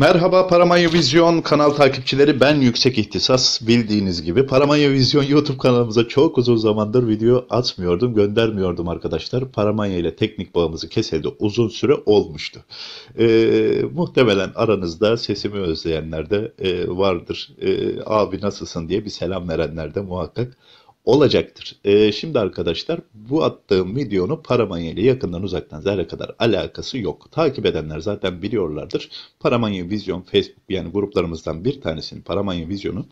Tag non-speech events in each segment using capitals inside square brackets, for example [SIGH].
Merhaba Paramanya Vizyon kanal takipçileri ben Yüksek İhtisas bildiğiniz gibi Paramanya Vizyon YouTube kanalımıza çok uzun zamandır video atmıyordum göndermiyordum arkadaşlar. Paramanya ile teknik bağımızı kesildi uzun süre olmuştu. Ee, muhtemelen aranızda sesimi özleyenler de e, vardır. E, abi nasılsın diye bir selam verenler de muhakkak olacaktır. E, şimdi arkadaşlar bu attığım videonun paramanya ile yakından uzaktan zerre kadar alakası yok. Takip edenler zaten biliyorlardır. Paramanya Vizyon Facebook yani gruplarımızdan bir tanesinin Paramanya Vizyon'u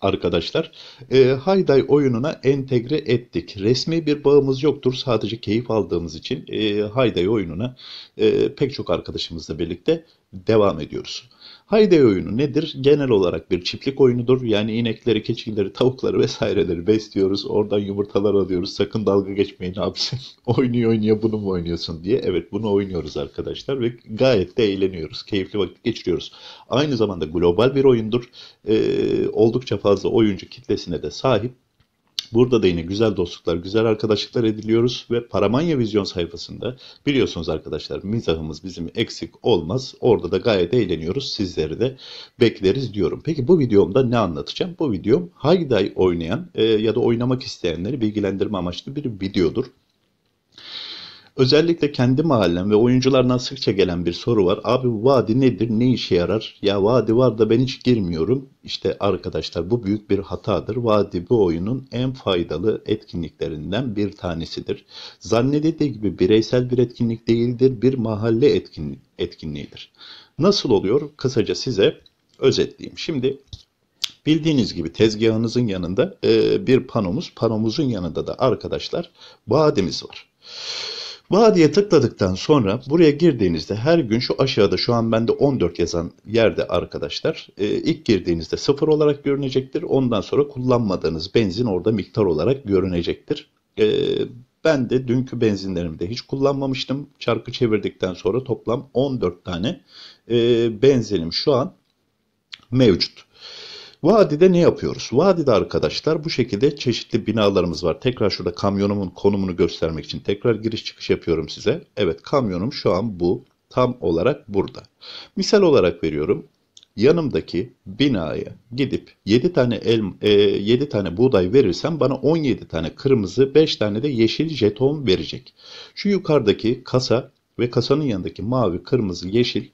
arkadaşlar. E, Hayday oyununa entegre ettik. Resmi bir bağımız yoktur. Sadece keyif aldığımız için e, Hayday oyununa e, pek çok arkadaşımızla birlikte devam ediyoruz. Hayday oyunu nedir? Genel olarak bir çiftlik oyunudur. Yani inekleri, keçileri, tavukları vesaireleri besliyoruz. Oradan yumurtalar alıyoruz. Sakın dalga geçmeyin abisi. [LAUGHS] oynuyor oynuyor bunu mu oynuyorsun diye. Evet bunu oynuyoruz arkadaşlar ve gayet de eğleniyoruz. Keyifli vakit geçiriyoruz. Aynı zamanda global bir oyundur. Ee, oldukça fazla oyuncu kitlesine de sahip. Burada da yine güzel dostluklar, güzel arkadaşlıklar ediliyoruz ve Paramanya Vizyon sayfasında biliyorsunuz arkadaşlar mizahımız bizim eksik olmaz. Orada da gayet eğleniyoruz. Sizleri de bekleriz diyorum. Peki bu videomda ne anlatacağım? Bu videom Hayday oynayan e, ya da oynamak isteyenleri bilgilendirme amaçlı bir videodur. Özellikle kendi mahallem ve oyunculardan sıkça gelen bir soru var. Abi vadi nedir? Ne işe yarar? Ya vadi var da ben hiç girmiyorum. İşte arkadaşlar bu büyük bir hatadır. Vadi bu oyunun en faydalı etkinliklerinden bir tanesidir. Zannedildiği gibi bireysel bir etkinlik değildir. Bir mahalle etkinli etkinliğidir. Nasıl oluyor? Kısaca size özetleyeyim. Şimdi Bildiğiniz gibi tezgahınızın yanında e, bir panomuz, panomuzun yanında da arkadaşlar vadimiz var. Vadiye tıkladıktan sonra buraya girdiğinizde her gün şu aşağıda şu an bende 14 yazan yerde arkadaşlar e, ilk girdiğinizde 0 olarak görünecektir. Ondan sonra kullanmadığınız benzin orada miktar olarak görünecektir. E, ben de dünkü benzinlerimde hiç kullanmamıştım. Çarkı çevirdikten sonra toplam 14 tane e, benzinim şu an mevcut. Vadide ne yapıyoruz? Vadide arkadaşlar bu şekilde çeşitli binalarımız var. Tekrar şurada kamyonumun konumunu göstermek için tekrar giriş çıkış yapıyorum size. Evet kamyonum şu an bu. Tam olarak burada. Misal olarak veriyorum. Yanımdaki binaya gidip 7 tane el, e, 7 tane buğday verirsem bana 17 tane kırmızı, 5 tane de yeşil jeton verecek. Şu yukarıdaki kasa ve kasanın yanındaki mavi, kırmızı, yeşil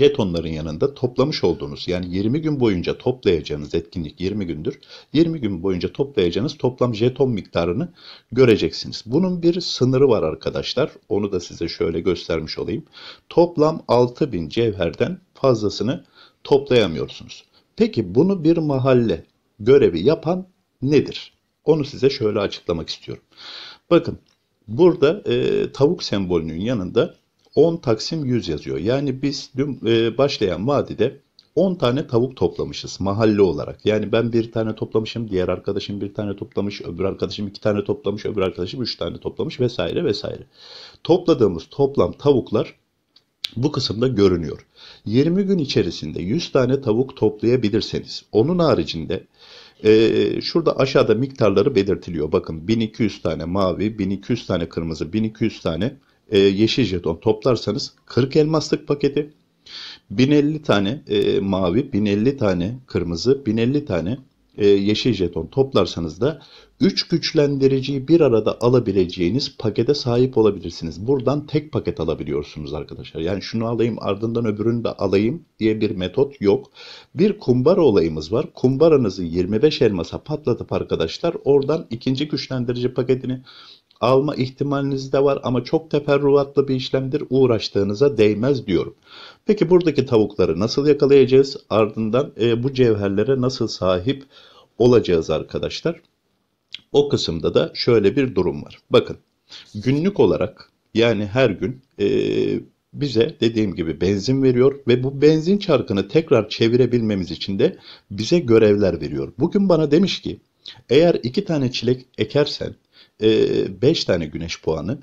jetonların yanında toplamış olduğunuz yani 20 gün boyunca toplayacağınız etkinlik 20 gündür. 20 gün boyunca toplayacağınız toplam jeton miktarını göreceksiniz. Bunun bir sınırı var arkadaşlar. Onu da size şöyle göstermiş olayım. Toplam 6000 cevherden fazlasını toplayamıyorsunuz. Peki bunu bir mahalle görevi yapan nedir? Onu size şöyle açıklamak istiyorum. Bakın burada e, tavuk sembolünün yanında 10 taksim 100 yazıyor. Yani biz dün e, başlayan vadide 10 tane tavuk toplamışız mahalle olarak. Yani ben bir tane toplamışım, diğer arkadaşım bir tane toplamış, öbür arkadaşım iki tane toplamış, öbür arkadaşım üç tane toplamış vesaire vesaire. Topladığımız toplam tavuklar bu kısımda görünüyor. 20 gün içerisinde 100 tane tavuk toplayabilirseniz, onun haricinde ee, şurada aşağıda miktarları belirtiliyor. Bakın 1200 tane mavi, 1200 tane kırmızı, 1200 tane e, yeşil jeton toplarsanız 40 elmaslık paketi, 1050 tane e, mavi, 1050 tane kırmızı, 1050 tane e, yeşil jeton toplarsanız da 3 güçlendiriciyi bir arada alabileceğiniz pakete sahip olabilirsiniz. Buradan tek paket alabiliyorsunuz arkadaşlar. Yani şunu alayım ardından öbürünü de alayım diye bir metot yok. Bir kumbara olayımız var. Kumbaranızı 25 elmasa patlatıp arkadaşlar oradan ikinci güçlendirici paketini alma ihtimaliniz de var ama çok teferruatlı bir işlemdir uğraştığınıza değmez diyorum. Peki buradaki tavukları nasıl yakalayacağız? Ardından e, bu cevherlere nasıl sahip olacağız arkadaşlar? O kısımda da şöyle bir durum var. Bakın günlük olarak yani her gün e, bize dediğim gibi benzin veriyor ve bu benzin çarkını tekrar çevirebilmemiz için de bize görevler veriyor. Bugün bana demiş ki eğer iki tane çilek ekersen 5 e, tane güneş puanı,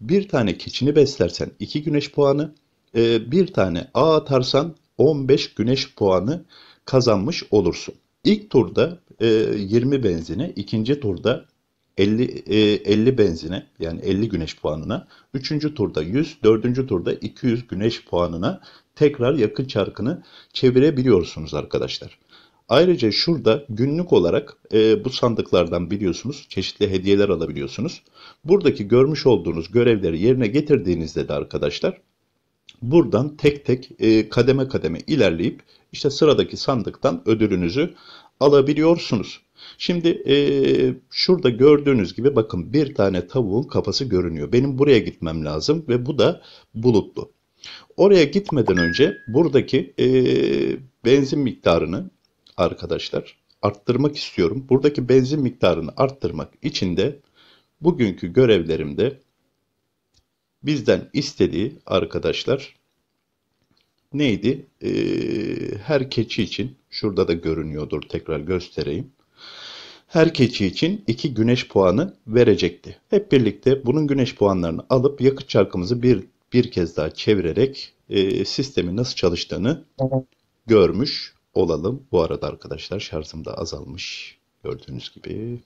bir tane keçini beslersen 2 güneş puanı, e, bir tane A atarsan 15 güneş puanı kazanmış olursun. İlk turda 20 e, benzine, ikinci turda 50, 50 benzine yani 50 güneş puanına, üçüncü turda 100, dördüncü turda 200 güneş puanına tekrar yakın çarkını çevirebiliyorsunuz arkadaşlar. Ayrıca şurada günlük olarak e, bu sandıklardan biliyorsunuz çeşitli hediyeler alabiliyorsunuz. Buradaki görmüş olduğunuz görevleri yerine getirdiğinizde de arkadaşlar buradan tek tek e, kademe kademe ilerleyip işte sıradaki sandıktan ödülünüzü alabiliyorsunuz. Şimdi e, şurada gördüğünüz gibi bakın bir tane tavuğun kafası görünüyor. Benim buraya gitmem lazım ve bu da bulutlu. Oraya gitmeden önce buradaki e, benzin miktarını arkadaşlar arttırmak istiyorum. Buradaki benzin miktarını arttırmak için de bugünkü görevlerimde bizden istediği arkadaşlar neydi? Ee, her keçi için şurada da görünüyordur tekrar göstereyim. Her keçi için 2 güneş puanı verecekti. Hep birlikte bunun güneş puanlarını alıp yakıt çarkımızı bir, bir kez daha çevirerek e, sistemin nasıl çalıştığını görmüş olalım. Bu arada arkadaşlar şarjım da azalmış. Gördüğünüz gibi.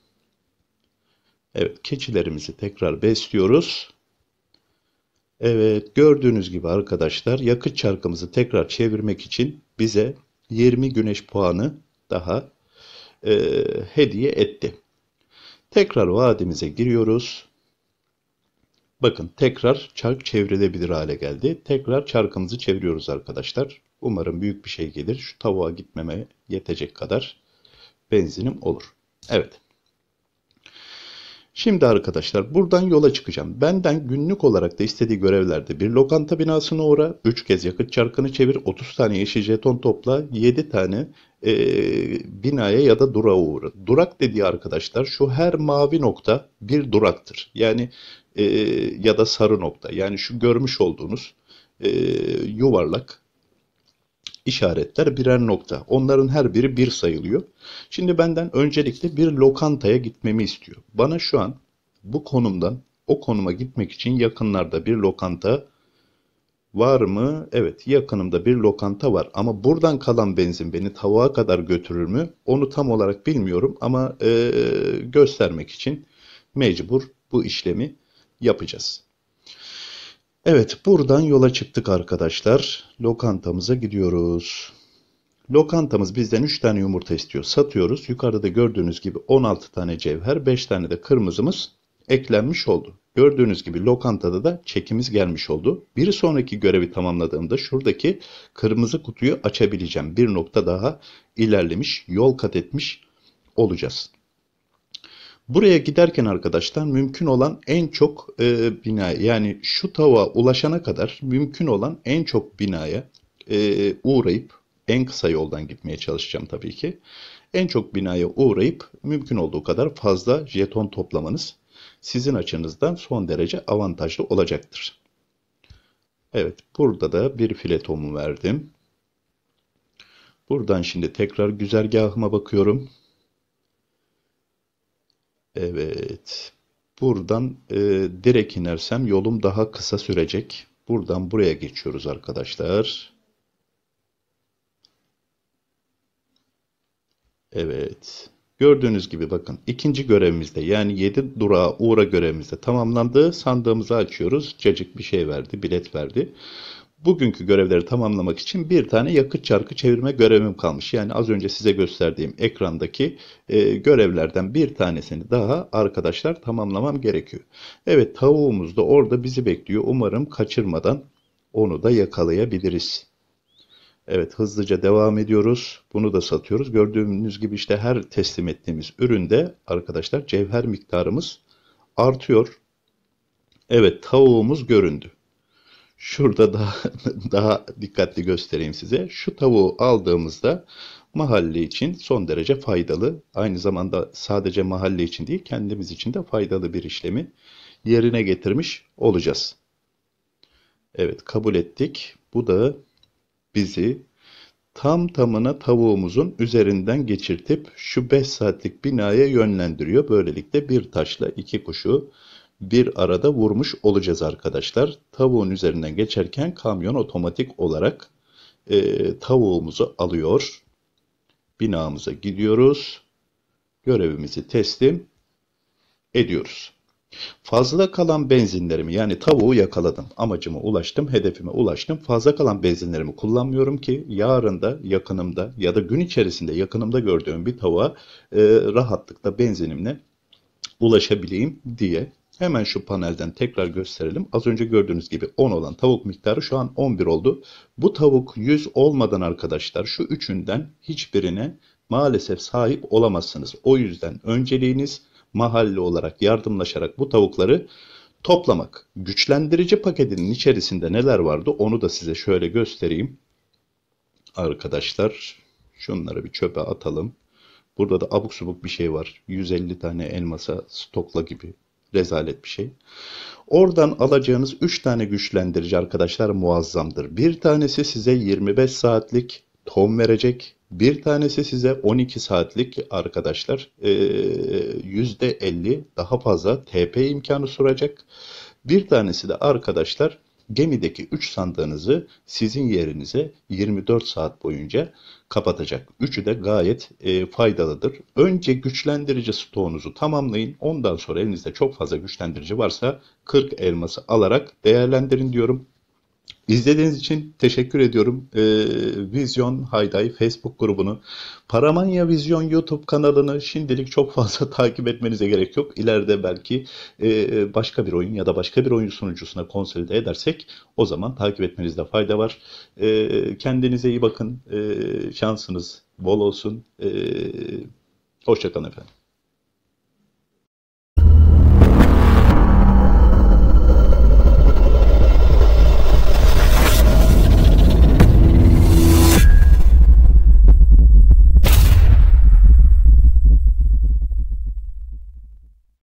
Evet keçilerimizi tekrar besliyoruz. Evet gördüğünüz gibi arkadaşlar yakıt çarkımızı tekrar çevirmek için bize 20 güneş puanı daha e, hediye etti. Tekrar vadimize giriyoruz. Bakın tekrar çark çevrilebilir hale geldi. Tekrar çarkımızı çeviriyoruz arkadaşlar. Umarım büyük bir şey gelir. Şu tavuğa gitmeme yetecek kadar benzinim olur. Evet. Şimdi arkadaşlar buradan yola çıkacağım. Benden günlük olarak da istediği görevlerde bir lokanta binasına uğra, 3 kez yakıt çarkını çevir, 30 tane yeşil jeton topla, 7 tane e, binaya ya da durağa uğra. Durak dediği arkadaşlar şu her mavi nokta bir duraktır. Yani e, ya da sarı nokta. Yani şu görmüş olduğunuz e, yuvarlak işaretler birer nokta. Onların her biri bir sayılıyor. Şimdi benden öncelikle bir lokantaya gitmemi istiyor. Bana şu an bu konumdan o konuma gitmek için yakınlarda bir lokanta var mı? Evet yakınımda bir lokanta var ama buradan kalan benzin beni tavuğa kadar götürür mü? Onu tam olarak bilmiyorum ama e, göstermek için mecbur bu işlemi yapacağız. Evet, buradan yola çıktık arkadaşlar. Lokantamıza gidiyoruz. Lokantamız bizden 3 tane yumurta istiyor. Satıyoruz. Yukarıda da gördüğünüz gibi 16 tane cevher, 5 tane de kırmızımız eklenmiş oldu. Gördüğünüz gibi lokantada da çekimiz gelmiş oldu. Bir sonraki görevi tamamladığımda şuradaki kırmızı kutuyu açabileceğim. Bir nokta daha ilerlemiş, yol kat etmiş olacağız. Buraya giderken arkadaşlar mümkün olan en çok e, bina yani şu tava ulaşana kadar mümkün olan en çok binaya e, uğrayıp en kısa yoldan gitmeye çalışacağım tabii ki. En çok binaya uğrayıp mümkün olduğu kadar fazla jeton toplamanız sizin açınızdan son derece avantajlı olacaktır. Evet burada da bir filetomu verdim. Buradan şimdi tekrar güzergahıma bakıyorum. Evet. Buradan e, direkt inersem yolum daha kısa sürecek. Buradan buraya geçiyoruz arkadaşlar. Evet. Gördüğünüz gibi bakın ikinci görevimizde yani 7 durağa uğra görevimizde tamamlandı. Sandığımızı açıyoruz. Cacık bir şey verdi, bilet verdi bugünkü görevleri tamamlamak için bir tane yakıt çarkı çevirme görevim kalmış. Yani az önce size gösterdiğim ekrandaki e, görevlerden bir tanesini daha arkadaşlar tamamlamam gerekiyor. Evet tavuğumuz da orada bizi bekliyor. Umarım kaçırmadan onu da yakalayabiliriz. Evet hızlıca devam ediyoruz. Bunu da satıyoruz. Gördüğünüz gibi işte her teslim ettiğimiz üründe arkadaşlar cevher miktarımız artıyor. Evet tavuğumuz göründü. Şurada daha, [LAUGHS] daha dikkatli göstereyim size. Şu tavuğu aldığımızda mahalle için son derece faydalı. Aynı zamanda sadece mahalle için değil kendimiz için de faydalı bir işlemi yerine getirmiş olacağız. Evet kabul ettik. Bu da bizi tam tamına tavuğumuzun üzerinden geçirtip şu 5 saatlik binaya yönlendiriyor. Böylelikle bir taşla iki kuşu bir arada vurmuş olacağız arkadaşlar. Tavuğun üzerinden geçerken kamyon otomatik olarak e, tavuğumuzu alıyor. Binamıza gidiyoruz. Görevimizi teslim ediyoruz. Fazla kalan benzinlerimi yani tavuğu yakaladım. Amacıma ulaştım, hedefime ulaştım. Fazla kalan benzinlerimi kullanmıyorum ki yarın da yakınımda ya da gün içerisinde yakınımda gördüğüm bir tavuğa e, rahatlıkla benzinimle ulaşabileyim diye Hemen şu panelden tekrar gösterelim. Az önce gördüğünüz gibi 10 olan tavuk miktarı şu an 11 oldu. Bu tavuk 100 olmadan arkadaşlar şu üçünden hiçbirine maalesef sahip olamazsınız. O yüzden önceliğiniz mahalle olarak yardımlaşarak bu tavukları toplamak. Güçlendirici paketinin içerisinde neler vardı onu da size şöyle göstereyim. Arkadaşlar şunları bir çöpe atalım. Burada da abuk subuk bir şey var. 150 tane elmasa stokla gibi Rezalet bir şey. Oradan alacağınız 3 tane güçlendirici arkadaşlar muazzamdır. Bir tanesi size 25 saatlik ton verecek. Bir tanesi size 12 saatlik arkadaşlar %50 daha fazla TP imkanı sunacak. Bir tanesi de arkadaşlar gemideki 3 sandığınızı sizin yerinize 24 saat boyunca kapatacak. Üçü de gayet e, faydalıdır. Önce güçlendirici stoğunuzu tamamlayın. Ondan sonra elinizde çok fazla güçlendirici varsa 40 elması alarak değerlendirin diyorum. İzlediğiniz için teşekkür ediyorum. Ee, Vizyon Hayday Facebook grubunu, Paramanya Vizyon YouTube kanalını şimdilik çok fazla [LAUGHS] takip etmenize gerek yok. İleride belki e, e, başka bir oyun ya da başka bir oyun sunucusuna konsolide edersek o zaman takip etmenizde fayda var. E, kendinize iyi bakın. E, şansınız bol olsun. E, ee, Hoşçakalın efendim.